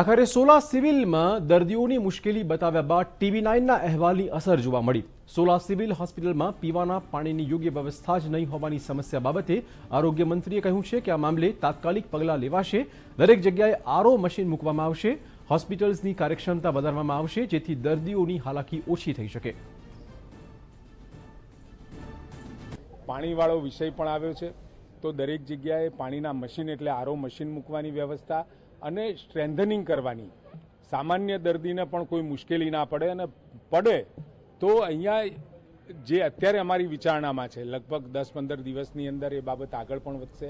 આખરે સોલા સિવિલમાં દર્દીઓની મુશ્કેલી બતાવ્યા બાદ ટીવી નાઇનના અહેવાલની અસર જોવા મળી સોલા સિવિલ હોસ્પિટલમાં પીવાના પાણીની યોગ્ય વ્યવસ્થા જ નહીં હોવાની સમસ્યા બાબતે આરોગ્ય મંત્રીએ કહ્યું છે કે આ મામલે તાત્કાલિક પગલાં લેવાશે દરેક જગ્યાએ આરો મશીન મૂકવામાં આવશે હોસ્પિટલ્સની કાર્યક્ષમતા વધારવામાં આવશે જેથી દર્દીઓની હાલાકી ઓછી થઈ શકે પાણીવાળો વિષય પણ આવ્યો છે તો દરેક જગ્યાએ પાણીના મશીન એટલે આરો મશીન મૂકવાની વ્યવસ્થા અને સ્ટ્રેન્થનિંગ કરવાની સામાન્ય દર્દીને પણ કોઈ મુશ્કેલી ના પડે અને પડે તો અહીંયા જે અત્યારે અમારી વિચારણામાં છે લગભગ દસ પંદર દિવસની અંદર એ બાબત આગળ પણ વધશે